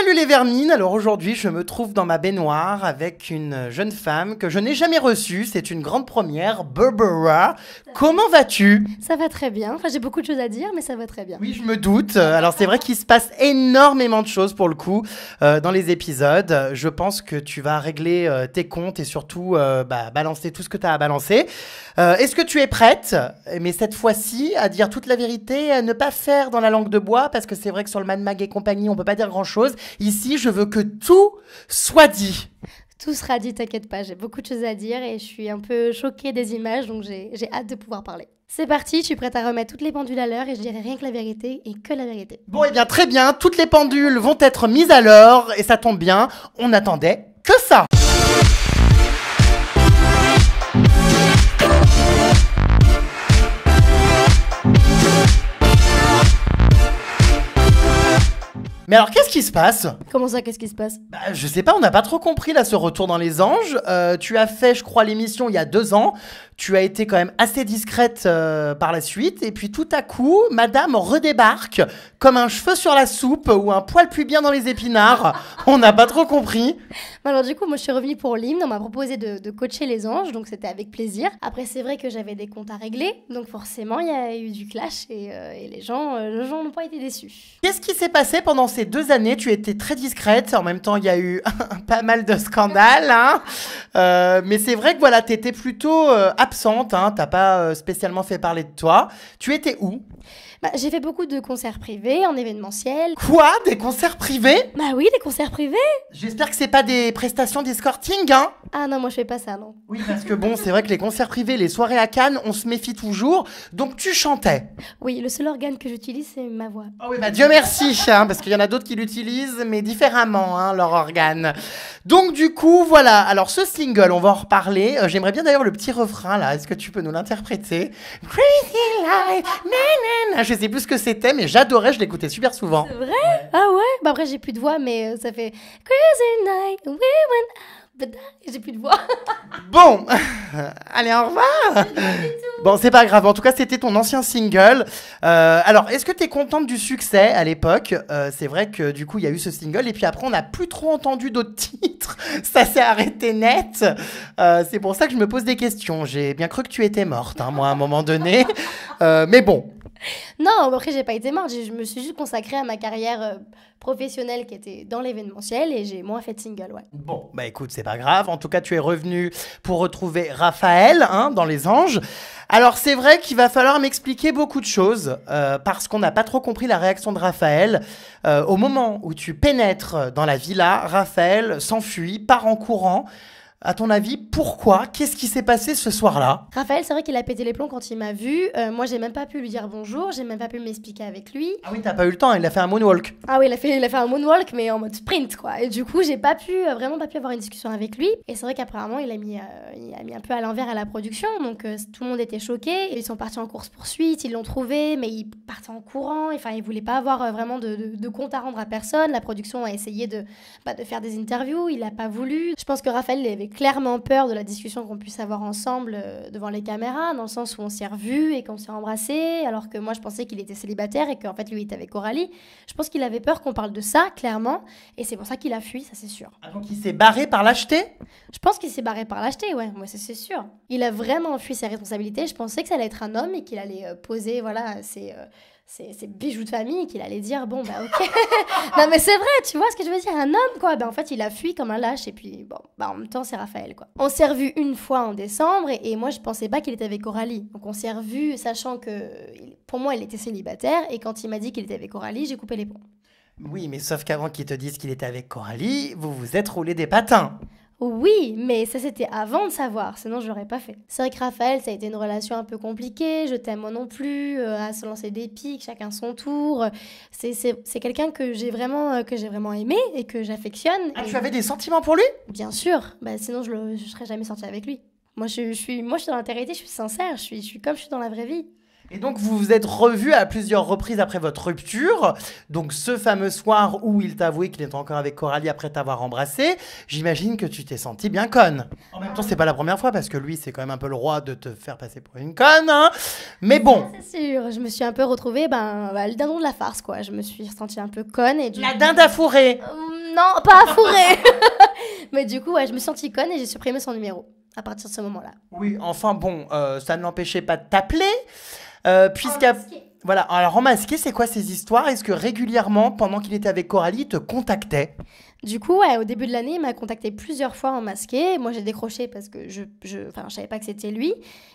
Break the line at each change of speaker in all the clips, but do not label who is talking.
Salut les vermines, alors aujourd'hui je me trouve dans ma baignoire avec une jeune femme que je n'ai jamais reçue, c'est une grande première, Barbara. Comment vas-tu
Ça va très bien, enfin j'ai beaucoup de choses à dire mais ça va très bien. Oui
je me doute, alors c'est vrai qu'il se passe énormément de choses pour le coup euh, dans les épisodes, je pense que tu vas régler euh, tes comptes et surtout euh, bah, balancer tout ce que tu as à balancer. Est-ce que tu es prête, mais cette fois-ci, à dire toute la vérité, à ne pas faire dans la langue de bois parce que c'est vrai que sur le Mad Mag et compagnie on peut pas dire grand-chose Ici, je veux que tout soit dit.
Tout sera dit, t'inquiète pas, j'ai beaucoup de choses à dire et je suis un peu choquée des images, donc j'ai hâte de pouvoir parler. C'est parti, je suis prête à remettre toutes les pendules à l'heure et je dirai rien que la vérité et que la vérité.
Bon, et eh bien très bien, toutes les pendules vont être mises à l'heure et ça tombe bien, on attendait que ça. Mais alors, qu'est-ce qui se passe
Comment ça, qu'est-ce qui se passe bah,
Je sais pas, on n'a pas trop compris là ce retour dans les anges. Euh, tu as fait, je crois, l'émission il y a deux ans. Tu as été quand même assez discrète euh, par la suite. Et puis tout à coup, madame redébarque comme un cheveu sur la soupe ou un poil plus bien dans les épinards. on n'a pas trop compris
alors du coup, moi je suis revenue pour l'hymne, on m'a proposé de, coacher les anges, donc c'était avec plaisir. Après c'est vrai que j'avais des comptes à régler, donc forcément il y a eu du clash et, euh, les gens euh, les gens n'ont pas été déçus.
Qu'est-ce qui s'est passé pendant ces deux années Tu étais très discrète, en même temps il y a eu pas mal de scandales, hein. euh, mais c'est vrai que voilà, tu étais plutôt absente, hein t'as pas spécialement fait parler de toi. Tu étais
où bah, j'ai fait beaucoup de concerts privés, en événementiel. Quoi Des concerts privés Bah oui, des concerts privés J'espère que c'est pas des prestations d'escorting, hein Ah non, moi je fais pas ça,
non. Oui, parce que bon, c'est vrai que les concerts privés, les soirées à Cannes, on se méfie toujours. Donc tu chantais
Oui, le seul organe que j'utilise, c'est ma voix. oh oui, bah Dieu merci,
chien parce qu'il y en a d'autres qui l'utilisent, mais différemment, hein, leur organe. Donc du coup, voilà. Alors ce single, on va en reparler. Euh, j'aimerais bien d'ailleurs le petit refrain, là. Est-ce que tu peux nous l'interpréter Crazy life, je sais plus ce que c'était, mais j'adorais, je l'écoutais super souvent.
C'est vrai Ah ouais Bah après, j'ai plus de voix, mais euh, ça fait Crazy night, we went J'ai plus de voix.
bon,
allez, au revoir.
Bon, c'est pas grave. En tout cas, c'était ton ancien single. Euh, alors, est-ce que tu es contente du succès à l'époque euh, C'est vrai que du coup, il y a eu ce single et puis après, on n'a plus trop entendu d'autres titres. Ça s'est arrêté net. c'est pour ça que je me pose des questions. J'ai bien cru que tu étais morte, hein, moi, à un moment donné. mais bon,
non, après, j'ai pas été morte. Je me suis juste consacrée à ma carrière euh, professionnelle qui était dans l'événementiel et j'ai moins fait de single,
Bon, bah écoute, c'est pas grave. En tout cas, tu es revenu pour retrouver Raphaël hein, dans Les Anges. Alors, c'est vrai qu'il va falloir m'expliquer beaucoup de choses euh, parce qu'on n'a pas trop compris la réaction de Raphaël. Euh, au moment où tu pénètres dans la villa, Raphaël s'enfuit, part en courant. À ton avis, pourquoi Qu'est-ce qui s'est passé ce soir-là
Raphaël, c'est vrai qu'il a pété les plombs quand il m'a vu. Euh, moi, j'ai même pas pu lui dire bonjour, j'ai même pas pu m'expliquer avec lui. Ah oui, t'as
pas eu le temps, il a fait un moonwalk.
Ah oui, il a fait, il a fait un moonwalk, mais en mode sprint, quoi. Et du coup, j'ai pas pu, euh, vraiment pas pu avoir une discussion avec lui. Et c'est vrai qu'apparemment, il, a mis, euh, il a mis un peu à l'envers à la production, donc tout le monde était choqué. Ils sont partis en course-poursuite, ils l'ont trouvé, mais ils partaient en courant. Enfin, ils voulaient pas avoir vraiment de, compte à rendre à personne. La production a essayé de, bah, de faire des interviews, il a pas voulu. Je pense que Raphaël, avait clairement peur de la discussion qu'on puisse avoir ensemble euh, devant les caméras, dans le sens où on s'est revu et qu'on s'est embrassé alors que moi je pensais qu'il était célibataire et qu'en fait lui il était avec Coralie. Je pense qu'il avait peur qu'on parle de ça, clairement, et c'est pour ça qu'il a fui, ça c'est sûr. Ah donc il s'est barré par l'acheter Je pense qu'il s'est barré par l'acheter, ouais, moi c'est sûr. Il a vraiment fui ses responsabilités, je pensais que ça allait être un homme et qu'il allait euh, poser, voilà, ses... Euh, c'est ces, bijoux de famille qu'il allait dire bon bah ok non mais c'est vrai tu vois ce que je veux dire un homme quoi ben en fait il a fui comme un lâche et puis bon bah en même temps c'est Raphaël quoi on s'est revu une fois en décembre et, moi je pensais pas qu'il était avec Coralie donc on s'est revu sachant que pour moi il était célibataire et quand il m'a dit qu'il était avec Coralie j'ai coupé les ponts
oui mais sauf qu'avant qu'ils te disent qu'il était avec Coralie vous vous êtes roulé des patins
oui, mais ça c'était avant de savoir, sinon je l'aurais pas fait. C'est vrai que Raphaël, ça a été une relation un peu compliquée, je t'aime moi non plus, euh, à se lancer des pics, chacun son tour. C'est quelqu'un que j'ai vraiment, euh, que vraiment aimé et que j'affectionne. Ah, tu avais des sentiments pour lui Bien sûr, bah, sinon je, ne serais jamais sortie avec lui. Moi je, suis, moi je suis dans l'intériorité. je suis sincère, je je suis comme je suis dans la vraie vie. Et donc, vous vous êtes
revus à plusieurs reprises après votre rupture. Donc, ce fameux soir où il t'avouait qu'il était encore avec Coralie après t'avoir embrassé, j'imagine que tu t'es senti bien conne. En même temps, c'est pas la première fois parce que lui, c'est quand même un peu le roi de te faire passer pour une conne. Hein Mais bon.
C'est sûr, je me suis un peu retrouvée, ben, bah, le dindon de la farce, quoi. Je me suis sentie un peu conne. Et du... La dinde à fourrer euh, Non, pas à fourrer Mais du coup, ouais, je me suis sentie conne et j'ai supprimé son numéro à partir de ce moment-là.
Oui, enfin bon, euh, ça ne l'empêchait pas de t'appeler. Euh, Puisque Voilà, alors en masqué, c'est quoi ces histoires Est-ce que régulièrement, pendant qu'il était avec Coralie, il te contactait
Du coup, au début de l'année, il m'a contacté plusieurs fois en masqué. Moi, j'ai décroché parce que je, je, je savais pas que c'était lui.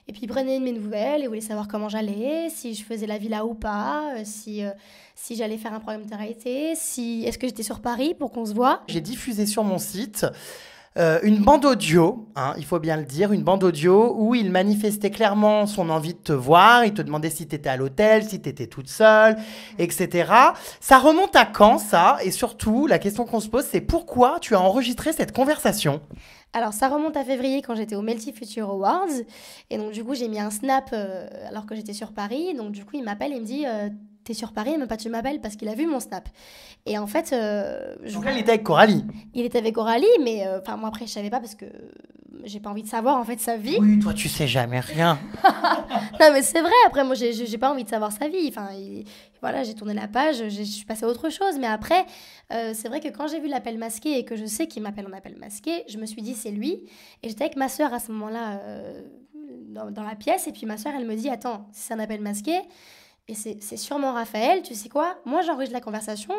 Et puis, il prenait mes nouvelles et voulait savoir comment j'allais, si je faisais la villa ou pas, euh, si, euh, si j'allais faire un programme de réalité, si est-ce que j'étais sur Paris pour qu'on se voit.
J'ai diffusé sur mon site euh, une bande audio, hein, il faut bien le dire, une bande audio où il manifestait clairement son envie de te voir, il te demandait si tu étais à l'hôtel, si tu étais toute seule, etc. Ça remonte à quand ça Et surtout, la question qu'on se pose, c'est pourquoi tu as enregistré cette conversation
alors, ça remonte à février quand j'étais au Melty Future Awards. Et donc, du coup, j'ai mis un snap euh, alors que j'étais sur Paris. Donc, du coup, il m'appelle et me dit euh, t'es sur Paris, mais pas tu m'appelles parce qu'il a vu mon snap. Et en fait, euh, Donc là, il était avec Coralie. Il était avec Coralie, mais euh, enfin moi après je savais pas parce que j'ai pas envie de savoir en fait sa vie. Oui, toi
tu sais jamais rien.
non mais c'est vrai. Après moi j'ai pas envie de savoir sa vie. Enfin voilà, j'ai tourné la page, je suis passée à autre chose. Mais après, euh, c'est vrai que quand j'ai vu l'appel masqué et que je sais qu'il m'appelle en appel masqué, je me suis dit c'est lui. Et j'étais avec ma sœur à ce moment-là dans, la pièce et puis ma soeur elle me dit attends, c'est un appel masqué et c'est sûrement Raphaël, tu sais quoi Moi, j'enregistre la conversation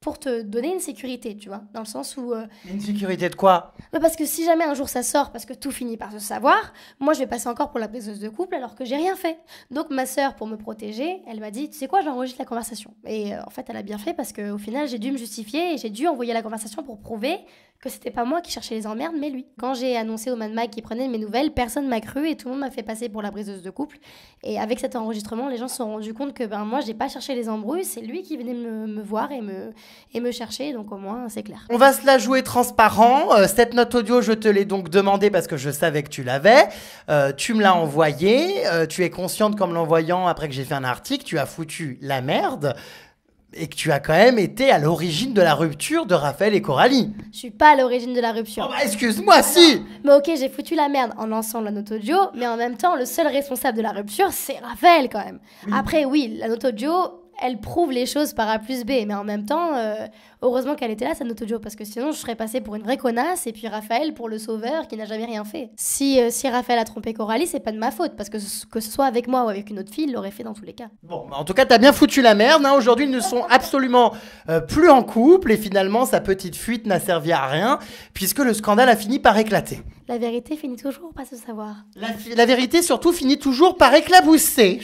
pour te donner une sécurité, tu vois, dans le sens où... Euh,
une sécurité de quoi
bah Parce que si jamais un jour ça sort, parce que tout finit par se savoir, moi je vais passer encore pour la présence de couple alors que j'ai rien fait. Donc ma sœur, pour me protéger, elle m'a dit, tu sais quoi, j'enregistre la conversation. Et euh, en fait, elle a bien fait parce qu'au final, j'ai dû me justifier et j'ai dû envoyer la conversation pour prouver que c'était pas moi qui cherchais les emmerdes, mais lui. Quand j'ai annoncé au Mad Mag qu'il prenait mes nouvelles, personne m'a cru et tout le monde m'a fait passer pour la briseuse de couple. Et avec cet enregistrement, les gens se sont rendus compte que ben, moi, j'ai pas cherché les embrouilles, c'est lui qui venait me, voir et me, et me chercher, donc au moins, c'est clair.
On va se la jouer transparent. Euh, cette note audio, je te l'ai donc demandée parce que je savais que tu l'avais. Euh, tu me l'as envoyée. Euh, tu es consciente comme l'envoyant, après que j'ai fait un article, tu as foutu la merde et que tu as quand même été à l'origine de la rupture de Raphaël et Coralie.
Je suis pas à l'origine de la rupture. Oh bah excuse-moi, si Mais ok, j'ai foutu la merde en lançant la note audio, mais en même temps, le seul responsable de la rupture, c'est Raphaël quand même. Après, oui, la note audio, elle prouve les choses par A plus B. Mais en même temps, euh, heureusement qu'elle était là, Sanoto Jo, parce que sinon je serais passée pour une vraie connasse et puis Raphaël pour le sauveur qui n'a jamais rien fait. Si, euh, si Raphaël a trompé Coralie, c'est pas de ma faute, parce que ce, que ce soit avec moi ou avec une autre fille, il l'aurait fait dans tous les cas. Bon,
bah, en tout cas, t'as bien foutu la merde. Hein. Aujourd'hui, ils ne sont absolument euh, plus en couple et finalement, sa petite fuite n'a servi à rien, puisque le scandale a fini par éclater.
La vérité finit toujours par se savoir. La, vérité
surtout finit toujours par éclabousser.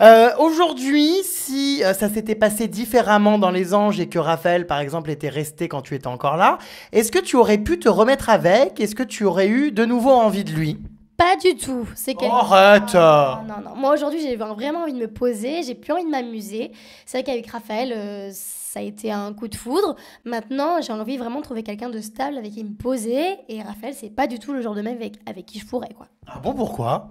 Euh, aujourd'hui, si euh, ça s'était passé différemment dans Les Anges et que Raphaël, par exemple, était resté quand tu étais encore là, est-ce que tu aurais pu te remettre avec Est-ce que tu aurais eu de nouveau envie de lui
pas du tout. C'est Arrête Non, non. Moi, aujourd'hui, j'ai vraiment envie de me poser. J'ai plus envie de m'amuser. C'est vrai qu'avec Raphaël, euh, ça a été un coup de foudre. Maintenant, j'ai envie vraiment de trouver quelqu'un de stable avec qui me poser. Et Raphaël, c'est pas du tout le genre de mec avec, avec qui je pourrais, quoi. Ah bon, pourquoi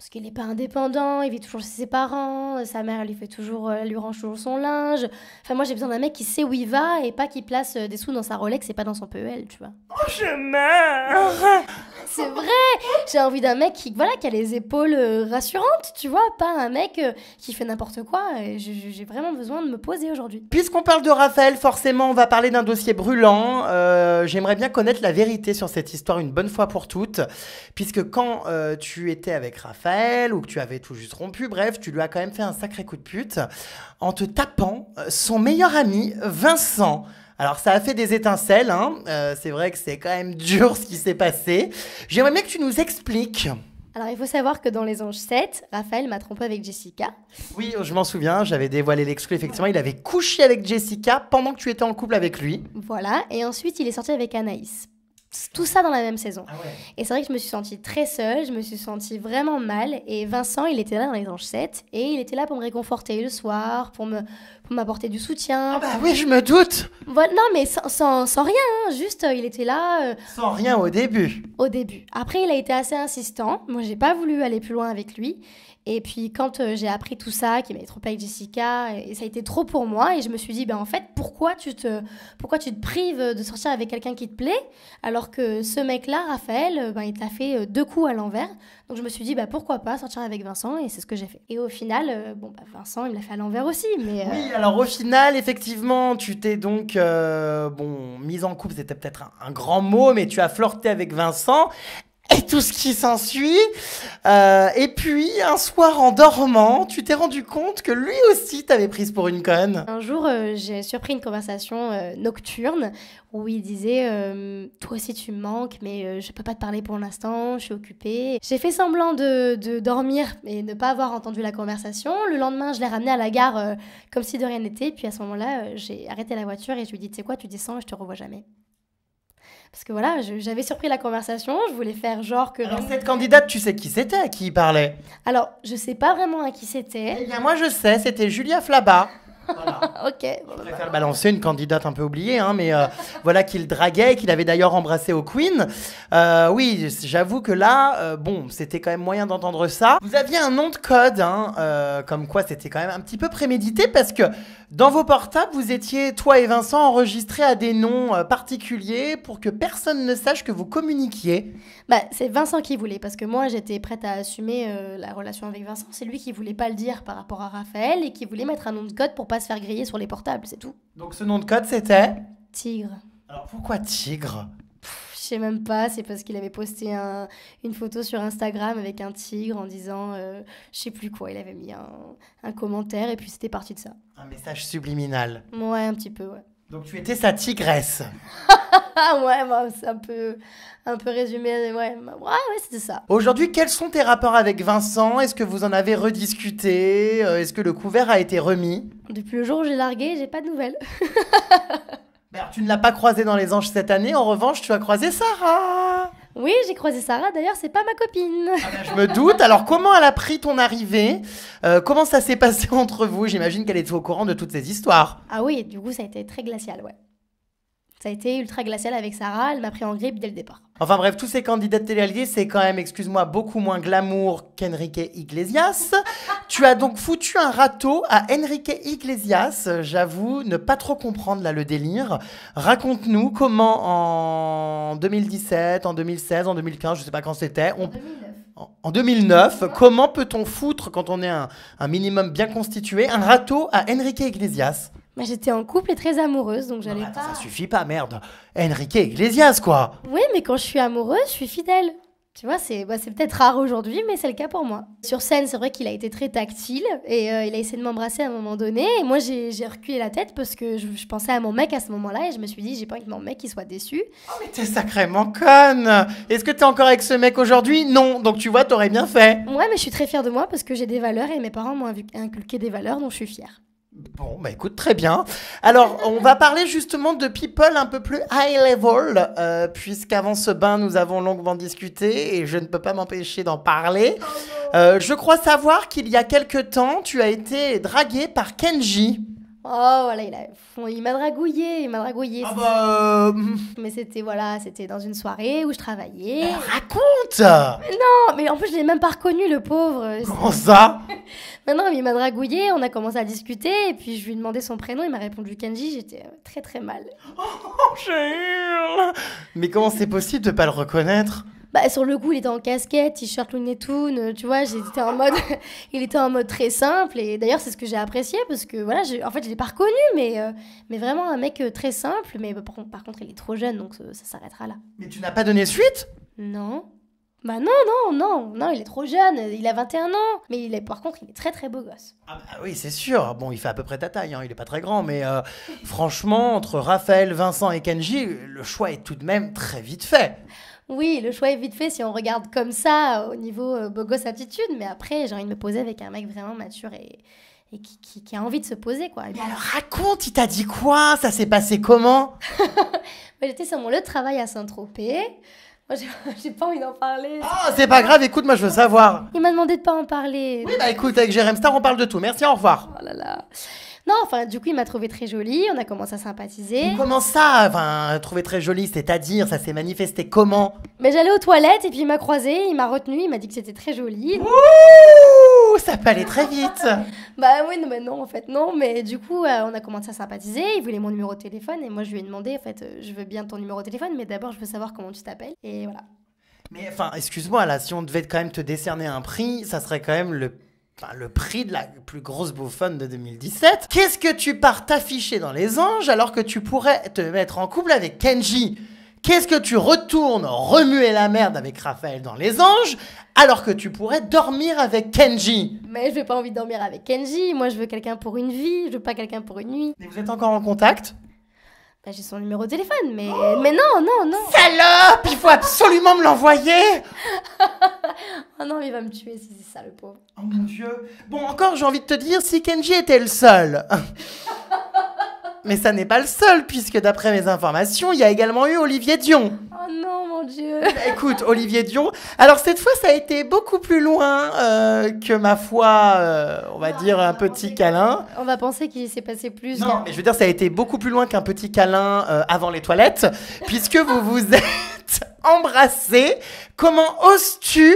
parce qu'il n'est pas indépendant, il vit toujours chez ses parents, euh, sa mère lui fait toujours, euh, lui range toujours son linge. Enfin, moi j'ai besoin d'un mec qui sait où il va et pas qui place des sous dans sa Rolex et pas dans son PEL, tu vois. Oh, je meurs c'est vrai. J'ai envie d'un mec qui, voilà, qui a les épaules euh, rassurantes, tu vois, pas un mec euh, qui fait n'importe quoi. Euh, j'ai vraiment besoin de me poser aujourd'hui. Puisqu'on parle de Raphaël,
forcément, on va parler d'un dossier brûlant. J'aimerais bien connaître la vérité sur cette histoire une bonne fois pour toutes, puisque quand tu étais avec Raphaël ou que tu avais tout juste rompu, bref, tu lui as quand même fait un sacré coup de pute en te tapant son meilleur ami Vincent. Alors ça a fait des étincelles, hein. Euh, c'est vrai que c'est quand même dur ce qui s'est passé. J'aimerais bien que tu
nous expliques. Alors, il faut savoir que dans Les Anges 7, Raphaël m'a trompé avec Jessica.
Oui, je m'en souviens, j'avais dévoilé l'exclu. Effectivement, il avait
couché avec Jessica pendant
que tu étais en couple avec lui.
Voilà, et ensuite, il est sorti avec Anaïs tout ça dans la même saison. Ah et c'est vrai que je me suis sentie très seule, je me suis sentie vraiment mal. Et Vincent, il était là dans les anges 7 et il était là pour me réconforter le soir, pour me pour m'apporter du soutien. Ah bah oui, je me doute. non mais sans, rien, hein. juste euh, il était là. Euh, sans rien au début. Au début. Après, il a été assez insistant. Moi, j'ai pas voulu aller plus loin avec lui. Et puis quand euh, j'ai appris tout ça, qu'il m'avait trop avec Jessica, et, ça a été trop pour moi, et je me suis dit, ben en fait, pourquoi tu te, pourquoi tu te prives de sortir avec quelqu'un qui te plaît, alors que ce mec-là, Raphaël, euh, ben, il t'a fait euh, deux coups à l'envers. Donc je me suis dit, bah pourquoi pas sortir avec Vincent, et c'est ce que j'ai fait. Et au final, bon, ben, Vincent, il me l'a fait à l'envers aussi, mais... Oui, alors au
final, effectivement, tu t'es donc, bon, mise en couple, c'était peut-être un, grand mot, mais tu as flirté avec Vincent, tout ce qui s'ensuit. Euh, et puis, un soir, en dormant, tu t'es rendu compte que lui aussi t'avait prise pour une conne.
Un jour, euh, j'ai surpris une conversation euh, nocturne où il disait Toi aussi, tu me manques, mais je peux pas te parler pour l'instant, je suis occupée. J'ai fait semblant de, dormir et ne pas avoir entendu la conversation. Le lendemain, je l'ai ramené à la gare comme si de rien n'était. Puis à ce moment-là, j'ai arrêté la voiture et je lui ai dit Tu sais quoi, tu descends et je te revois jamais. Parce que voilà, j'avais surpris la conversation, je voulais faire genre que... Alors cette
candidate, tu sais qui c'était, à qui il parlait
Alors, je sais pas vraiment à qui c'était. Eh bien moi je sais, c'était Julia Flaba voilà. ok. Je
bah, préfère balancer une candidate un peu oubliée, hein, mais euh, voilà qu'il draguait, qu'il avait d'ailleurs embrassé au Queen. Euh, oui, j'avoue que là, euh, bon, c'était quand même moyen d'entendre ça. Vous aviez un nom de code, hein, comme quoi c'était quand même un petit peu prémédité, parce que dans vos portables, vous étiez, toi et Vincent, enregistrés à des noms particuliers pour que personne ne sache que vous communiquiez.
Bah, c'est Vincent qui voulait, parce que moi, j'étais prête à assumer la relation avec Vincent. C'est lui qui voulait pas le dire par rapport à Raphaël et qui voulait mettre un nom de code pour pas se faire griller sur les portables, c'est tout.
Donc ce nom de code, c'était Tigre. Alors pourquoi Tigre
je sais même pas, c'est parce qu'il avait posté une photo sur Instagram avec un tigre en disant euh, je sais plus quoi, il avait mis un, un commentaire et puis c'était parti de ça.
Un message subliminal.
Ouais, un petit peu, ouais.
Donc tu étais sa tigresse.
Ah ouais, moi c'est un peu, un peu résumé. Ouais, ouais, ouais c'était ça.
Aujourd'hui, quels sont tes rapports avec Vincent Est-ce que vous en avez rediscuté euh, Est-ce que le couvert a été remis
Depuis le jour où j'ai largué, j'ai pas de nouvelles.
Ben, tu ne l'as pas croisé dans les anges cette année. En revanche, tu as croisé
Sarah. Oui, j'ai croisé Sarah, d'ailleurs, c'est pas ma copine. Ah ben, je me doute.
Alors, comment elle a pris ton arrivée euh, Comment ça s'est passé entre vous J'imagine qu'elle était au courant de toutes ces histoires.
Ah oui, du coup, ça a été très glacial, ouais. Ça a été ultra glacial avec Sarah, elle m'a pris en grippe dès le départ.
Enfin bref, tous ces candidats de télé c'est quand même, excuse-moi, beaucoup moins glamour qu'Enrique Iglesias. tu as donc foutu un râteau à Enrique Iglesias, j'avoue, ne pas trop comprendre là le délire. Raconte-nous comment en 2017, en 2016, en 2015, je sais pas quand c'était, on... En 2009, comment peut-on foutre, quand on est un, un minimum bien constitué, un râteau à Enrique Iglesias
bah, j'étais en couple et très amoureuse, donc j'allais pas. Ça
suffit pas, merde. Enrique Iglesias, quoi.
Oui, mais quand je suis amoureuse, je suis fidèle. Tu vois, c'est bah, peut-être rare aujourd'hui, mais c'est le cas pour moi. Sur scène, c'est vrai qu'il a été très tactile et euh, il a essayé de m'embrasser à un moment donné. Et moi, j'ai reculé la tête parce que je, pensais à mon mec à ce moment-là et je me suis dit, j'ai pas envie que mon mec soit déçu. Oh, mais t'es sacrément conne Est-ce que t'es encore avec ce mec aujourd'hui Non, donc tu vois, t'aurais bien fait. Ouais, mais je suis très fière de moi parce que j'ai des valeurs et mes parents m'ont inculqué des valeurs dont je suis fière.
Bon, bah écoute, très bien. Alors, on va parler justement de people un peu plus high level, euh, puisqu'avant ce bain, nous avons longuement discuté et je ne peux pas m'empêcher d'en parler. Oh euh, je crois savoir qu'il y a quelque temps, tu as été draguée par Kenji.
Oh voilà, il, m'a dragouillé, il m'a dragouillé. Ah bah... Hmm. Mais c'était voilà, c'était dans une soirée où je travaillais. raconte. non, mais en plus je l'ai même pas reconnu le pauvre. Comment ça Maintenant il m'a dragouillé, on a commencé à discuter, et puis je lui ai demandé son prénom, il m'a répondu Kenji, j'étais très très mal. Oh,
je Mais comment c'est possible de pas le reconnaître
bah, sur le coup, il était en casquette, t-shirt et tout, tu vois, j'étais en mode, il était en mode très simple, et d'ailleurs, c'est ce que j'ai apprécié, parce que, voilà, en fait, je l'ai pas reconnu, mais, euh, mais vraiment un mec euh, très simple, mais bah, par, contre, il est trop jeune, donc ça, euh, ça s'arrêtera là. Mais
tu n'as pas donné suite
Non. Bah non, non, non, non, il est trop jeune, il a 21 ans, mais il est, par contre, il est très très beau gosse. Ah
bah oui, c'est sûr, bon, il fait à peu près ta taille, hein, il est pas très grand, mais euh, franchement, entre Raphaël, Vincent et Kenji, le choix est tout de même très vite fait.
Oui, le choix est vite fait si on regarde comme ça au niveau euh, beau gosse attitude, mais après, j'ai envie de me poser avec un mec vraiment mature et, qui, a envie de se poser, quoi. Mais alors
raconte, il t'a dit quoi Ça s'est passé comment
J'étais sur mon lieu de travail à Saint-Tropez. j'ai pas envie d'en parler. Oh, c'est pas grave,
écoute, moi je veux savoir.
Il m'a demandé de pas en parler. Oui, bah écoute,
avec Jérém Star, on parle de tout. Merci, au revoir.
Oh là là. Non, enfin, du coup, il m'a trouvé très jolie, on a commencé à sympathiser. Comment
ça Enfin, trouvé très jolie, c'est-à-dire, ça s'est manifesté comment
Mais j'allais aux toilettes et puis il m'a croisée, il m'a retenu, il m'a dit que c'était très joli ça peut aller très vite. bah oui, non, non, en fait, non. Mais du coup, euh, on a commencé à sympathiser. Il voulait mon numéro de téléphone. Et moi, je lui ai demandé, en fait, euh, je veux bien ton numéro de téléphone, mais d'abord, je veux savoir comment tu t'appelles. Et voilà.
Mais enfin, excuse-moi, là, si on devait quand même te décerner un prix, ça serait quand même le le prix de la plus grosse bouffonne de 2017. Qu'est-ce que tu pars t'afficher dans les anges alors que tu pourrais te mettre en couple avec Kenji Qu'est-ce que tu retournes remuer la merde avec Raphaël dans Les Anges alors que tu pourrais dormir avec Kenji
Mais je n'ai pas envie de dormir avec Kenji, moi je veux quelqu'un pour une vie, je veux pas quelqu'un pour une nuit. Mais vous êtes encore en contact bah, j'ai son numéro de téléphone, mais... mais non, non, non Salope Il faut absolument me l'envoyer Oh non, il va me tuer si c'est ça, le pauvre. Oh mon dieu Bon,
encore, j'ai envie de te dire, si Kenji était le seul mais ça n'est pas le seul, puisque d'après mes informations, il y a également eu Olivier Dion. Oh
non, mon Dieu. Bah,
écoute, Olivier Dion. Alors cette fois, ça a été beaucoup plus loin euh, que ma foi, euh, on va dire un petit câlin.
On va penser qu'il s'est passé plus. Non, mais
je veux dire, ça a été beaucoup plus loin qu'un petit câlin euh, avant les toilettes, puisque vous vous êtes embrassé. Comment oses-tu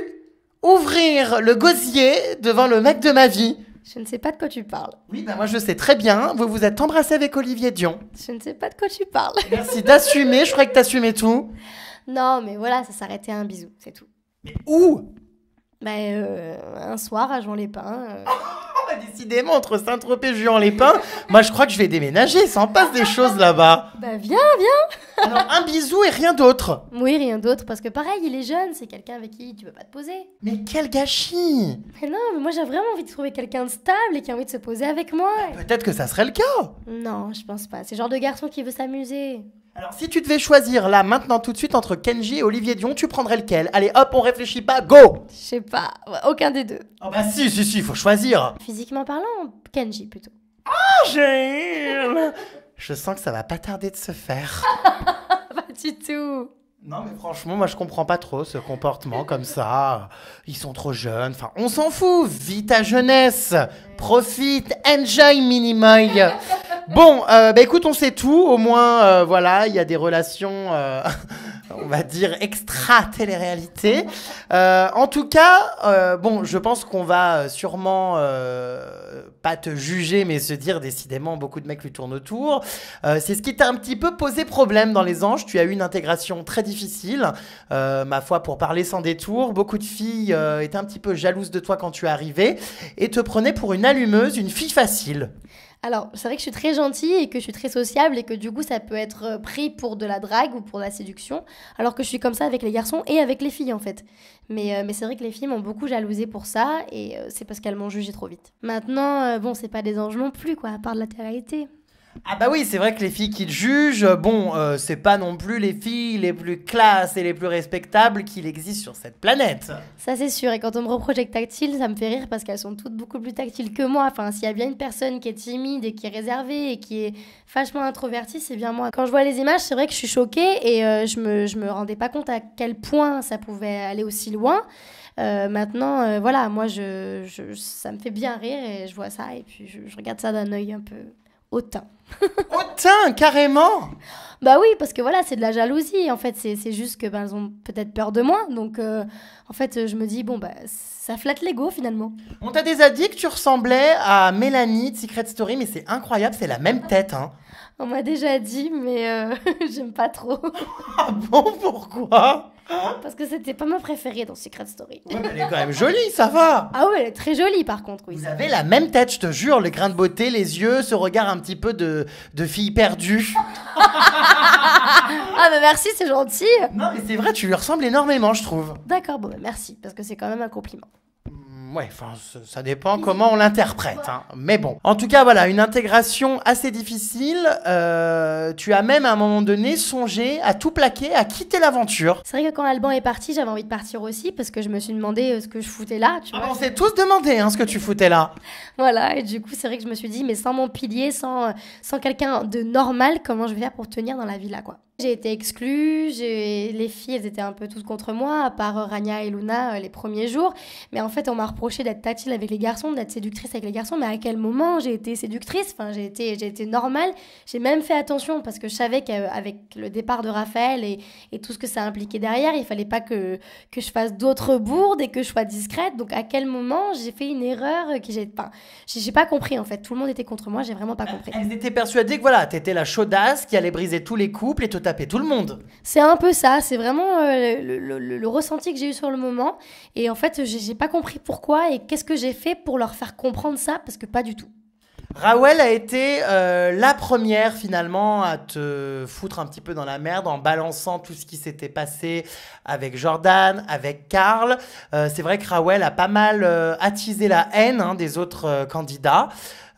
ouvrir le gosier devant le mec de ma vie
je ne sais pas de quoi tu parles.
Oui, ben moi je sais très bien. Vous vous êtes embrassé avec Olivier Dion.
Je ne sais pas de quoi tu parles. Merci d'assumer. Je croyais que
t'assumais tout.
Non, mais voilà, ça s'arrêtait à un bisou, c'est tout. Mais où Ben, euh, un soir à jean Lépin. Euh.
décidément, entre Saint-Tropez, Juan-les-Pins, moi, je crois que je vais déménager. Ça en passe des choses là-bas.
Bah, viens, viens. Alors, un bisou et rien d'autre. Oui, rien d'autre, parce que pareil, il est jeune, c'est quelqu'un avec qui tu veux pas te poser. Mais quel gâchis Mais non, mais moi, j'ai vraiment envie de trouver quelqu'un de stable et qui a envie de se poser avec moi.
Peut-être que ça serait le cas.
Non, je pense pas. C'est le genre de garçon qui veut s'amuser.
Alors, si tu devais choisir là, maintenant, tout de suite, entre Kenji et Olivier Dion, tu prendrais lequel Allez, hop, on réfléchit pas, go
Je sais pas, aucun des deux.
Oh bah si, si, si, faut choisir
Physiquement parlant, Kenji plutôt. Oh ah, J'ai
Je sens que ça va pas tarder de se faire.
pas du tout non, mais
franchement, moi, je comprends pas trop ce comportement comme ça. Ils sont trop jeunes. Enfin, on s'en fout. Vite ta jeunesse. Profite. Enjoy, minimoy. Bon, euh, bah écoute, on sait tout. Au moins, euh, voilà, il y a des relations. Euh, on va dire, extra télé-réalité. Euh, en tout cas, euh, bon, je pense qu'on va euh, sûrement pas te juger, mais se dire décidément, beaucoup de mecs lui tournent autour. c'est ce qui t'a un petit peu posé problème dans Les Anges. Tu as eu une intégration très difficile, ma foi, pour parler sans détour. Beaucoup de filles étaient un petit peu jalouses de toi quand tu es arrivée et te prenaient pour une allumeuse, une fille facile.
Alors, c'est vrai que je suis très gentille et que je suis très sociable et que du coup, ça peut être euh, pris pour de la drague ou pour la séduction, alors que je suis comme ça avec les garçons et avec les filles en fait. Mais, euh, c'est vrai que les filles m'ont beaucoup jalousée pour ça et euh, c'est parce qu'elles m'ont jugée trop vite. Maintenant, bon, c'est pas des anges non plus quoi, à part de la
ah bah oui, c'est vrai que les filles qu'il jugent, bon, euh, c'est pas non plus les filles les plus classes et les plus respectables qu'il existe sur cette planète.
Ça c'est sûr, et quand on me reprojecte tactile, ça me fait rire parce qu'elles sont toutes beaucoup plus tactiles que moi. Enfin, s'il y a bien une personne qui est timide et qui est réservée et qui est vachement introvertie, c'est bien moi. Quand je vois les images, c'est vrai que je suis choquée et euh, je, me, me rendais pas compte à quel point ça pouvait aller aussi loin. Euh, maintenant, voilà, moi, ça me fait bien rire et je vois ça et puis je, je regarde ça d'un œil un peu hautain. Autant, oh, carrément Bah oui, parce que voilà, c'est de la jalousie. En fait, c'est juste que ben, elles ont peut-être peur de moi. Donc, euh, en fait, je me dis, bon, bah, ça flatte l'ego finalement. On t'a déjà dit que tu
ressemblais à Mélanie de Secret Story, mais c'est incroyable, c'est la même tête. Hein. On m'a déjà dit,
mais euh, j'aime pas trop. ah bon, pourquoi Hein parce que c'était pas ma préférée dans Secret Story. elle est quand même jolie, ça va Ah ouais, elle est très jolie par contre, oui. Vous avez
la même tête, je te jure, le grain de beauté, les yeux, ce regard un petit peu de, de fille perdue. ah
bah merci, c'est gentil. Non
mais c'est vrai, tu lui ressembles énormément, je trouve.
D'accord, bon bah, merci, parce que c'est quand même un compliment
ouais, enfin, ça dépend comment on l'interprète. Hein. Mais bon, en tout cas, voilà, une intégration assez difficile. Euh, tu as même à un moment donné songé à tout plaquer, à quitter l'aventure.
C'est vrai que quand Alban est parti, j'avais envie de partir aussi parce que je me suis demandé euh, ce que je foutais là. Tu ah, on s'est tous
demandé hein, ce que tu foutais là.
Voilà, et du coup, c'est vrai que je me suis dit, mais sans mon pilier, sans, euh, sans quelqu'un de normal, comment je vais faire pour tenir dans la vie là, quoi. J'ai été exclue, les filles elles étaient un peu toutes contre moi, à part euh, Rania et Luna euh, les premiers jours. Mais en fait, on m'a reproché d'être tactile avec les garçons, d'être séductrice avec les garçons. Mais à quel moment j'ai été séductrice Enfin, j'ai été, j'ai été normale. J'ai même fait attention parce que je savais qu'avec le départ de Raphaël et, et, tout ce que ça impliquait derrière, il fallait pas que, que je fasse d'autres bourdes et que je sois discrète. Donc à quel moment j'ai fait une erreur que j'ai. Enfin, j'ai pas compris en fait. Tout le monde était contre moi, j'ai vraiment pas bah, compris. Elles
étaient persuadées que voilà, étais la chaudasse qui allait briser tous les couples et totalement tout le monde.
C'est un peu ça, c'est vraiment euh, le, ressenti que j'ai eu sur le moment. Et en fait, j'ai pas compris pourquoi et qu'est-ce que j'ai fait pour leur faire comprendre ça, parce que pas du tout.
Raoul a été euh, la première finalement à te foutre un petit peu dans la merde en balançant tout ce qui s'était passé avec Jordan, avec Karl. Euh, c'est vrai que Raoul a pas mal attisé la haine hein, des autres candidats.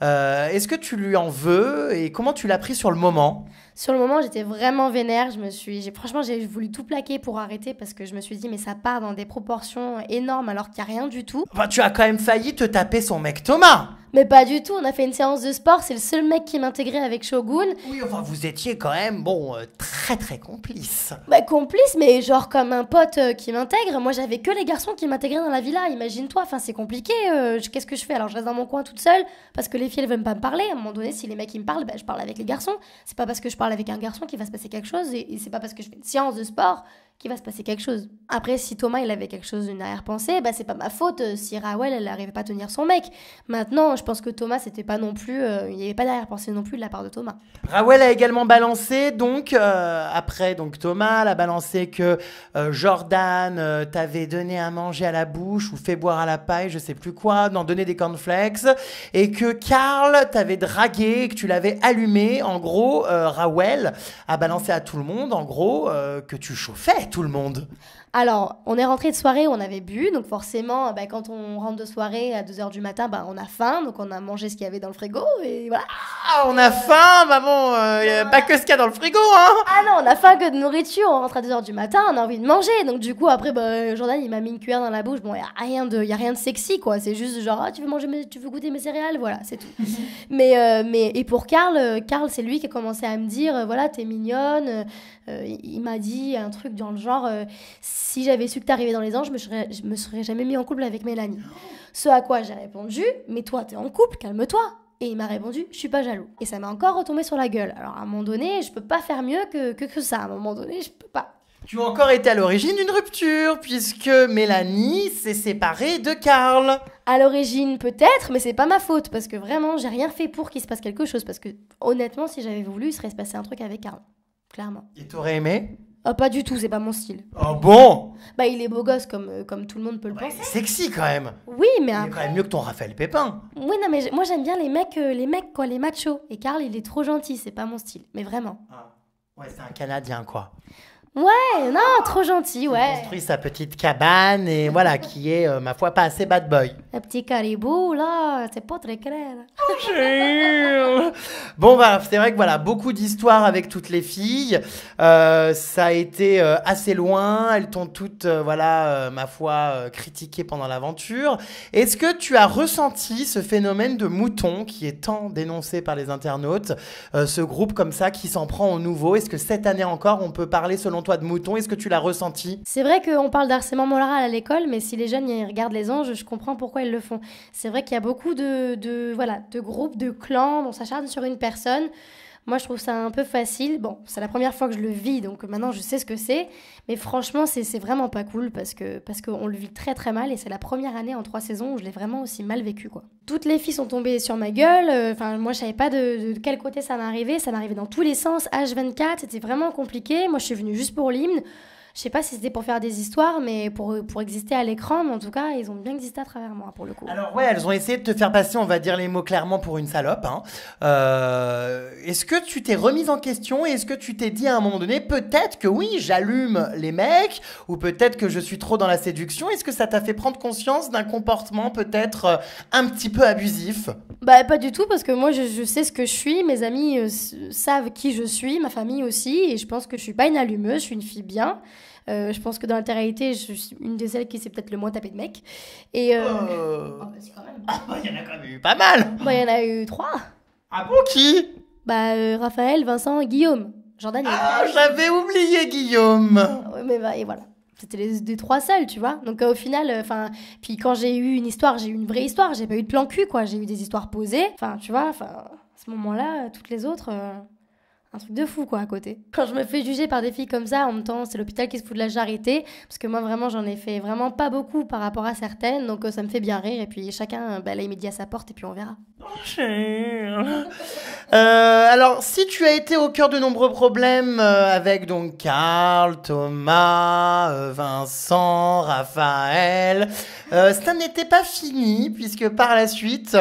Euh, est-ce que tu lui en veux et comment tu l'as pris sur le moment
Sur le moment, j'étais vraiment vénère. Je me suis, franchement, j'ai voulu tout plaquer pour arrêter parce que je me suis dit mais ça part dans des proportions énormes alors qu'il n'y a rien du tout.
Bah, tu as quand même failli te taper son mec Thomas.
Mais pas du tout, on a fait une séance de sport, c'est le seul mec qui m'intégrait avec Shogun.
Oui, enfin, vous étiez quand même, bon, euh, très très complice.
Bah, complice, mais genre comme un pote euh, qui m'intègre. Moi, j'avais que les garçons qui m'intégraient dans la villa, imagine-toi, enfin, c'est compliqué. Qu'est-ce que je fais Alors, je reste dans mon coin toute seule parce que les les filles, elles veulent pas me parler, à un moment donné, si les mecs, ils me parlent, bah, je parle avec les garçons. C'est pas parce que je parle avec un garçon qu'il va se passer quelque chose, et, et c'est pas parce que je fais une séance de sport qu'il va se passer quelque chose. Après, si Thomas, il avait quelque chose, d'une arrière-pensée, bah, c'est pas ma faute euh, si Rawel, elle n'arrivait pas à tenir son mec. Maintenant, je pense que Thomas, c'était pas non plus. Euh, il n'y avait pas d'arrière-pensée non plus de la part de Thomas. Rawel a également
balancé, donc, euh, après, donc Thomas, l'a a balancé que Jordan t'avait donné à manger à la bouche ou fait boire à la paille, je sais plus quoi, d'en donner des cornflakes, et que Karl t'avait dragué, que tu l'avais allumé. En gros, Rawel a balancé à tout le monde, en gros, que tu chauffais, tout le monde.
Alors, on est rentré de soirée, on avait bu, donc forcément, bah, quand on rentre de soirée à 2h du matin, bah, on a faim, donc on a mangé ce qu'il y avait dans le frigo, et voilà. Ah, on a faim, maman, bah euh, a pas que ce qu'il y a dans le frigo, hein Ah non, on a faim que de nourriture, on rentre à 2h du matin, on a envie de manger, donc du coup, après, bah, Jordan, il m'a mis une cuillère dans la bouche, bon, il n'y a, rien de, y a rien de sexy, quoi, c'est juste genre, ah, tu veux manger, tu veux goûter mes céréales, voilà, c'est tout. mais, euh, mais, et pour Karl, euh, Karl, c'est lui qui a commencé à me dire, euh, voilà, t'es mignonne, il m'a dit un truc dans le genre, si j'avais su que t'arrivais dans les anges, je me, serais, je me serais jamais mis en couple avec Mélanie. Ce à quoi j'ai répondu, mais toi, t'es en couple, calme-toi. Et il m'a répondu, je suis pas jaloux. Et ça m'a encore retombé sur la gueule. Alors à un moment donné, je peux pas faire mieux que, que, que ça. À un moment donné, je peux pas.
Tu as encore été à l'origine d'une rupture,
puisque Mélanie s'est séparée de Karl. À l'origine, peut-être, mais c'est pas ma faute, parce que vraiment, j'ai rien fait pour qu'il se passe quelque chose, parce que honnêtement, si j'avais voulu, il serait passé un truc avec Karl. Clairement.
Et t'aurais aimé
ah, pas du tout, c'est pas mon style. Oh bon Bah, il est beau gosse comme, euh, comme tout le monde peut le penser.
Sexy quand même. Oui, mais Il est quand même mieux que ton Raphaël Pépin.
Oui, non, mais moi j'aime bien les mecs, euh, les mecs quoi, les machos. Et Karl, il est trop gentil, c'est pas mon style, mais vraiment. Ah.
Ouais, c'est un Canadien quoi.
Ouais, non, trop gentil, ouais. Il
construit sa petite cabane et voilà, qui est, euh, ma foi, pas assez bad boy.
Le petit caribou, là, c'est pas très clair.
Oh, bon, bah, c'est vrai que voilà, beaucoup d'histoires avec toutes les filles. Euh, ça a été euh, assez loin. Elles t'ont toutes, voilà, ma foi, critiquées pendant l'aventure. Est-ce que tu as ressenti ce phénomène de mouton qui est tant dénoncé par les internautes Ce groupe comme ça qui s'en prend au nouveau Est-ce que cette année encore, on peut parler selon toi de mouton Est-ce que tu l'as ressenti
C'est vrai qu'on parle d'harcèlement moral à l'école, mais si les jeunes regardent les anges, je comprends pourquoi ils le font. C'est vrai qu'il y a beaucoup de, voilà, de groupes, de clans, on s'acharne sur une personne. Moi, je trouve ça un peu facile. Bon, c'est la première fois que je le vis, donc maintenant je sais ce que c'est. Mais franchement, c'est vraiment pas cool parce que parce qu'on le vit très très mal et c'est la première année en trois saisons où je l'ai vraiment aussi mal vécu quoi. Toutes les filles sont tombées sur ma gueule. Euh, enfin, moi, je savais pas de, de quel côté ça m'arrivait. Ça m'arrivait dans tous les sens, H24. C'était vraiment compliqué. Moi, je suis venue juste pour l'hymne. Je sais pas si c'était pour faire des histoires, mais pour, pour exister à l'écran, mais en tout cas, ils ont bien existé à travers moi pour le coup. Alors ouais, elles
ont essayé de te faire passer, on va dire les mots clairement, pour une salope. Hein. Euh, est-ce que tu t'es remise en question et est-ce que tu t'es dit à un moment donné, peut-être que oui, j'allume les mecs, ou peut-être que je suis trop dans la séduction Est-ce que ça t'a fait prendre conscience d'un comportement peut-être euh, un petit peu abusif
Bah pas du tout, parce que moi je, je, sais ce que je suis, mes amis euh, savent qui je suis, ma famille aussi, et je pense que je suis pas une allumeuse, je suis une fille bien. Euh, je pense que dans l'intégralité, je suis une des celles qui s'est peut-être le moins tapée de mecs. Et. Euh,
euh. Oh, bah, quand même. Ah, bah, il y en a quand même eu pas mal
bah, il y en a eu trois Ah bon, qui Bah, Raphaël, Vincent, Guillaume. Jordan. Ah, j'avais oublié Guillaume Oui, mais bah, et voilà c'était les, trois seuls, tu vois. Donc au final, enfin, puis quand j'ai eu une histoire, j'ai eu une vraie histoire, j'ai pas eu de plan cul, quoi. J'ai eu des histoires posées, enfin, tu vois, enfin, à ce moment-là, toutes les autres un truc de fou quoi à côté. Quand je me fais juger par des filles comme ça, en même temps c'est l'hôpital qui se fout de la charité, parce que moi vraiment j'en ai fait vraiment pas beaucoup par rapport à certaines, donc euh, ça me fait bien rire, et puis chacun euh, bah, à sa porte et puis on verra.
euh, alors si tu as été au cœur de nombreux problèmes euh, avec donc Karl, Thomas, Vincent, Raphaël, ça n'était pas fini puisque par la suite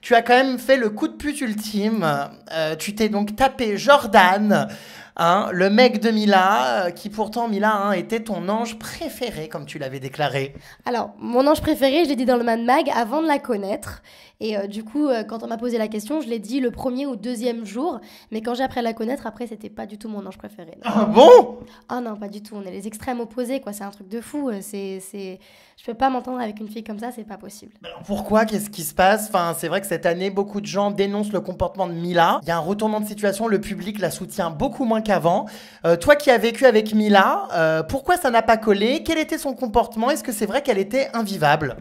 tu as quand même fait le coup de pute ultime. Euh, tu t'es donc tapé Jordan, hein, le mec de Mila, euh, qui pourtant, Mila, hein, était ton ange préféré, comme tu l'avais déclaré.
Alors, mon ange préféré, je l'ai dit dans le Man Mag avant de la connaître. Et euh, du coup, quand on m'a posé la question, je l'ai dit le premier ou deuxième jour. Mais quand j'ai appris à la connaître, après, c'était pas du tout mon ange préféré. Ah bon Ah non, pas du tout. On est les extrêmes opposés, quoi. C'est un truc de fou. C'est. Je peux pas m'entendre avec une fille comme ça, c'est pas possible. Alors
pourquoi Qu'est-ce qui se passe Enfin, c'est vrai que cette année, beaucoup de gens dénoncent le comportement de Mila. Il y a un retournement de situation, le public la soutient beaucoup moins qu'avant. Euh, toi qui as vécu avec Mila, euh, pourquoi ça n'a pas collé Quel était son
comportement Est-ce que c'est vrai qu'elle était invivable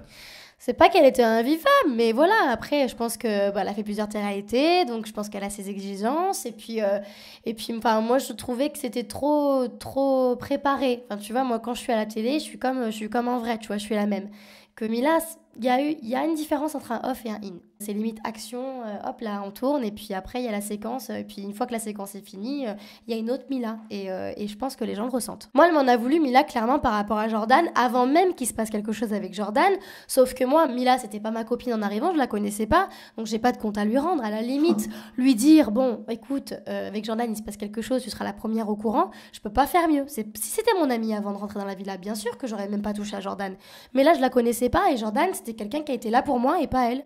c'est pas qu'elle était un invivable, mais voilà, après, je pense que bah, a fait plusieurs réalités, donc je pense qu'elle a ses exigences. Et puis, euh, et puis moi, je trouvais que c'était trop, trop préparé. Enfin, tu vois, moi, quand je suis à la télé, je suis comme, je suis comme en vrai, tu vois, je suis la même. Que Milas, il y, eu, y a une différence entre un off et un in. C'est limite action, euh, hop là, on tourne, et puis après, il y a la séquence, et euh, puis une fois que la séquence est finie, euh, il y a une autre Mila, et, et je pense que les gens le ressentent. Moi, elle m'en a voulu, Mila, clairement, par rapport à Jordan, avant même qu'il se passe quelque chose avec Jordan, sauf que moi, Mila, c'était pas ma copine en arrivant, je la connaissais pas, donc j'ai pas de compte à lui rendre. À la limite, oh. lui dire, bon, écoute, avec Jordan, il se passe quelque chose, tu seras la première au courant, je peux pas faire mieux. Si c'était mon ami avant de rentrer dans la villa, bien sûr que j'aurais même pas touché à Jordan. Mais là, je la connaissais pas et Jordan, c'était quelqu'un qui a été là pour moi et pas elle.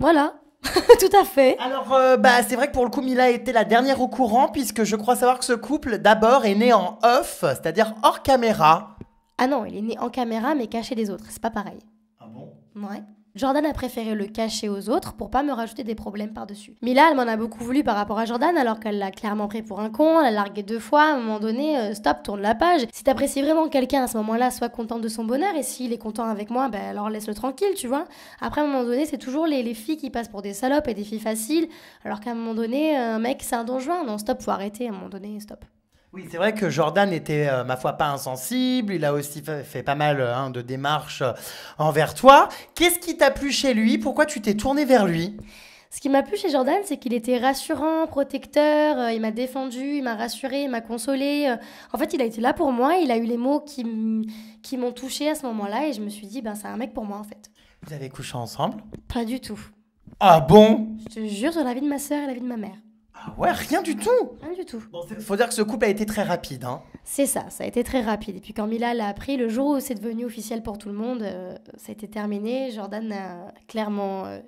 Voilà. Tout à fait. Alors, euh, bah, c'est vrai que pour le coup, Mila était la dernière au courant,
puisque je crois savoir que ce couple, d'abord, est né en off, c'est-à-dire hors caméra.
Ah non, il est né en caméra, mais caché des autres. C'est pas pareil. Ah bon Ouais. Jordan a préféré le cacher aux autres pour pas me rajouter des problèmes par-dessus. Mila, elle m'en a beaucoup voulu par rapport à Jordan alors qu'elle l'a clairement pris pour un con, elle l'a largué deux fois, à un moment donné, euh, stop, tourne la page. Si t'apprécies vraiment quelqu'un à ce moment-là, sois content de son bonheur et s'il est content avec moi, ben alors laisse-le tranquille, tu vois. Après, à un moment donné, c'est toujours les, filles qui passent pour des salopes et des filles faciles alors qu'à un moment donné, euh, un mec c'est un don Non, stop, faut arrêter à un moment donné, stop.
Oui, c'est vrai que Jordan n'était, euh, ma foi, pas insensible. Il a aussi fait, pas mal euh, hein, de démarches euh, envers toi. Qu'est-ce qui t'a plu chez lui Pourquoi tu
t'es tournée vers lui ce qui m'a plu chez Jordan, c'est qu'il était rassurant, protecteur, il m'a défendu, il m'a rassuré, il m'a consolé. en fait, il a été là pour moi, il a eu les mots qui m'ont touchée à ce moment-là et je me suis dit, ben, c'est un mec pour moi en fait.
Vous avez couché ensemble Pas du tout. Ah bon
Je te jure sur la vie de ma sœur et la vie de ma mère. Ah ouais, rien du tout Rien du tout. Bon,
faut dire que ce couple a été très rapide. Hein.
C'est ça, ça a été très rapide. Et puis quand Mila l'a appris, le jour où c'est devenu officiel pour tout le monde, euh, ça a été terminé. Jordan a clairement, euh,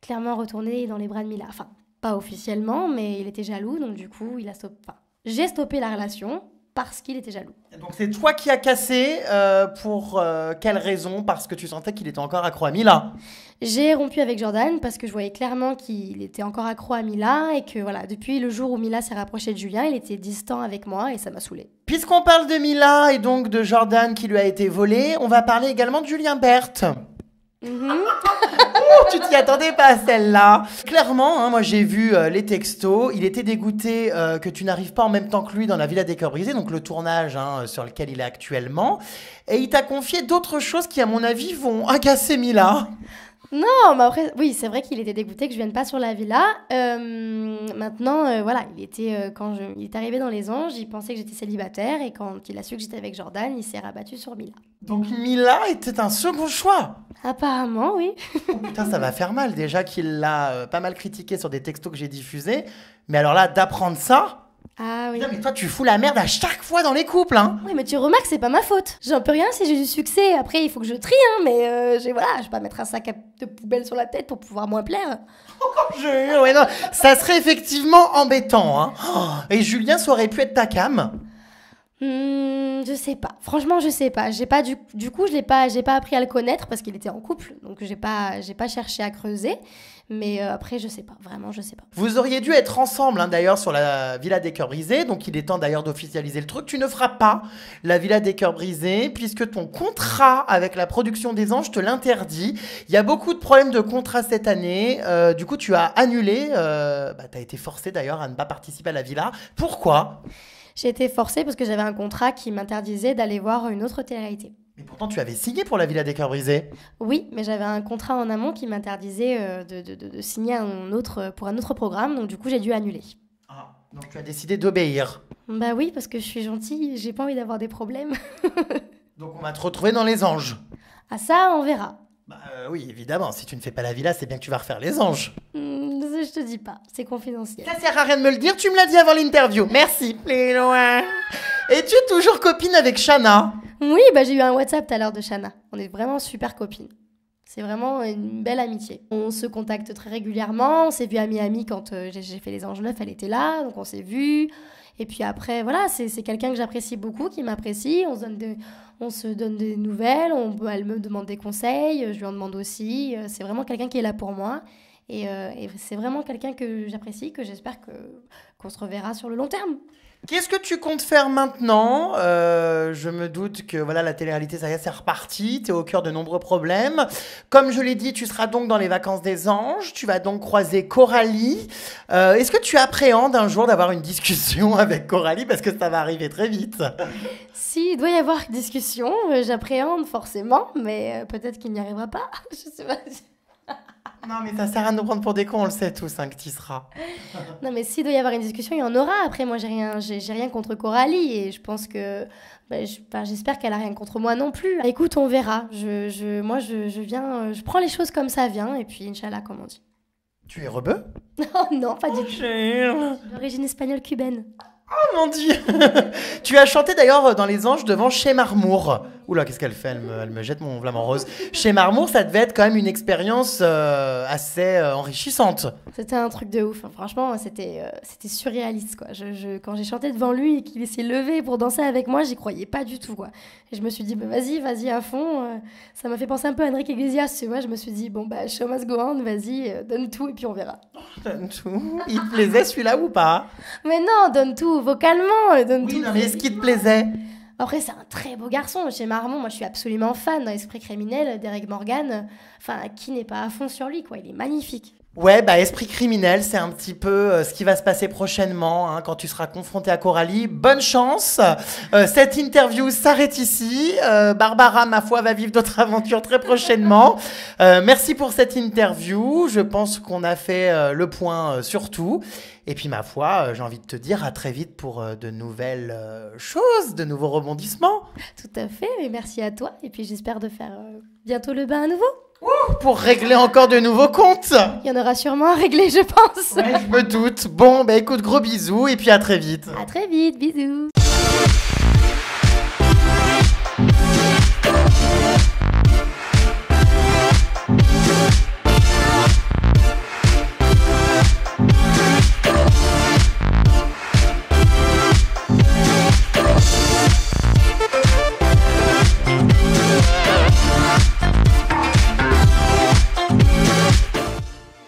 clairement retourné dans les bras de Mila. Enfin, pas officiellement, mais il était jaloux, donc du coup, il a stoppé. Enfin, j'ai stoppé la relation parce qu'il était jaloux. Donc c'est toi qui as cassé,
euh, pour quelle raison Parce que tu sentais qu'il était encore accro à Mila
j'ai rompu avec Jordan parce que je voyais clairement qu'il était encore accro à Mila et que voilà, depuis le jour où Mila s'est rapprochée de Julien, il était distant avec moi et ça m'a saoulé.
Puisqu'on parle de Mila et donc de Jordan qui lui a été volé, on va parler également de Julien Berthe. Mm-hmm. tu t'y attendais pas à celle-là. Clairement, hein, moi j'ai vu euh, les textos. Il était dégoûté euh, que tu n'arrives pas en même temps que lui dans la Villa des Cœurs donc le tournage hein, euh, sur lequel il est actuellement.
Et il t'a confié d'autres choses qui, à mon avis, vont agacer Mila. Non, mais après, oui, c'est vrai qu'il était dégoûté que je vienne pas sur la villa. Euh, maintenant, euh, voilà, il était euh, quand il est arrivé dans les anges, il pensait que j'étais célibataire et quand il a su que j'étais avec Jordan, il s'est rabattu sur Mila.
Donc Mila était un second choix. Apparemment, oui. Oh, putain, ça va faire mal déjà qu'il l'a pas mal critiqué sur des textos que j'ai diffusés, mais alors là, d'apprendre ça. Ah oui. mais toi, tu fous la merde à chaque
fois dans les couples, hein Oui, mais tu remarques, c'est pas ma faute. J'en peux rien si j'ai du succès. Après, il faut que je trie, hein, mais euh, voilà, je vais pas mettre un sac de poubelle sur la tête pour pouvoir moins plaire.
je... ouais, non, ça serait effectivement embêtant, hein. Oh, et Julien, ça aurait pu être ta cam
hmm, je sais pas. Franchement, je sais pas. J'ai pas du, du coup, je l'ai pas, j'ai pas appris à le connaître parce qu'il était en couple, donc j'ai pas, j'ai pas cherché à creuser. Mais mhm. euh, après, je sais pas, vraiment, je sais pas. Vous auriez
dû être ensemble, hein, d'ailleurs, sur la Villa des Cœurs Brisés. Donc, il est temps d'ailleurs d'officialiser le truc. Tu ne feras pas la Villa des Cœurs Brisés, puisque ton contrat avec la production des Anges te l'interdit. Il y a beaucoup de problèmes de contrat cette année. Euh, du coup, tu as annulé. Euh, bah, tu as été forcé d'ailleurs à ne pas participer à la Villa. Pourquoi
J'ai été forcée parce que j'avais un contrat qui m'interdisait d'aller voir une autre télé
mais pourtant, tu avais signé pour la Villa des Cœurs Brisés.
Oui, mais j'avais un contrat en amont qui m'interdisait euh, de, de, de, signer un autre, euh, pour un autre programme, donc du coup, j'ai dû annuler.
Ah, donc tu as décidé d'obéir.
Bah oui, parce que je suis gentille, j'ai pas envie d'avoir des problèmes.
donc on va te retrouver dans les anges.
Ah ça, on verra.
Bah euh, oui, évidemment, si tu ne fais pas la villa, c'est bien que tu vas refaire les anges.
Hmm, je te dis pas, c'est confidentiel. Ça sert à rien de me le dire, tu me l'as dit avant l'interview. Merci. Plus loin. Es-tu toujours copine avec Shana oui, bah, j'ai eu un WhatsApp tout à l'heure de Shana. On est vraiment super copines. C'est vraiment une belle amitié. On se contacte très régulièrement. On s'est vu à Miami quand euh, j'ai fait Les Anges Neufs, elle était là, donc on s'est vu. Et puis après, voilà, c'est quelqu'un que j'apprécie beaucoup, qui m'apprécie. On, se donne des nouvelles, on, elle me demande des conseils, je lui en demande aussi. Euh, c'est vraiment quelqu'un qui est là pour moi. Et, euh, c'est vraiment quelqu'un que j'apprécie, que j'espère qu'on se reverra sur le long terme.
Qu'est-ce que tu comptes faire maintenant euh, Je me doute que voilà la télé-réalité, ça y est, c'est reparti. Tu es au cœur de nombreux problèmes. Comme je l'ai dit, tu seras donc dans les vacances des anges. Tu vas donc croiser Coralie. Euh, est-ce que tu appréhendes un jour d'avoir une discussion avec Coralie Parce que ça va arriver très vite.
Si, il doit y avoir discussion. Euh, j'appréhende forcément, mais peut-être qu'il n'y arrivera pas. Je sais pas. Non, mais ça sert
à nous prendre pour des cons, on le sait tous, hein, que tu seras.
non, mais s'il doit y avoir une discussion, il y en aura. Après, moi, j'ai rien, j'ai, rien contre Coralie et je pense que. Ben, ben j'espère qu'elle a rien contre moi non plus. Écoute, on verra. Je, je moi, je, viens, euh, je prends les choses comme ça vient et puis, Inch'Allah, comme on dit. Tu es rebeu Non, non, pas du oh, tout. D'origine espagnole cubaine. Oh mon dieu
Tu as chanté d'ailleurs dans Les Anges devant chez Marmour. Oula, qu'est-ce qu'elle fait elle me, jette mon flamant rose. Chez Marmour, ça devait être quand même une expérience euh, assez euh, enrichissante.
C'était un truc de ouf. Franchement, c'était euh, c'était surréaliste. Quoi. Je, quand j'ai chanté devant lui et qu'il s'est levé pour danser avec moi, j'y croyais pas du tout. Quoi. Et je me suis dit, bah, vas-y, vas-y à fond. ça m'a fait penser un peu à Enrique Iglesias. Tu vois, je me suis dit, bon, bah, show vas-y, donne tout et puis on verra.
donne tout Il plaisait celui-là ou pas
Mais non, donne tout vocalement. Euh, donne oui, non, mais ce qui te plaisait Après, c'est un très beau garçon. Chez Marmont, moi, je suis absolument fan. d'Esprit criminel, d'Eric Morgan, Enfin, qui n'est pas à fond sur lui, quoi. Il est magnifique.
Ouais, bah esprit criminel, c'est un petit peu euh, ce qui va se passer prochainement hein, quand tu seras confronté à Coralie. Bonne chance. Euh, cette interview s'arrête ici. Euh, Barbara, ma foi, va vivre d'autres aventures très prochainement. merci pour cette interview. Je pense qu'on a fait le point sur tout. Et puis ma foi, j'ai envie de te dire à très vite pour de nouvelles choses, de nouveaux rebondissements.
Tout à fait. merci à toi. Et puis j'espère de faire bientôt le bain à nouveau pour régler encore de nouveaux comptes Il y en aura sûrement à régler, je pense. Ouais,
je me doute. Bon, bah écoute, gros bisous et puis à très
vite. À très vite, bisous.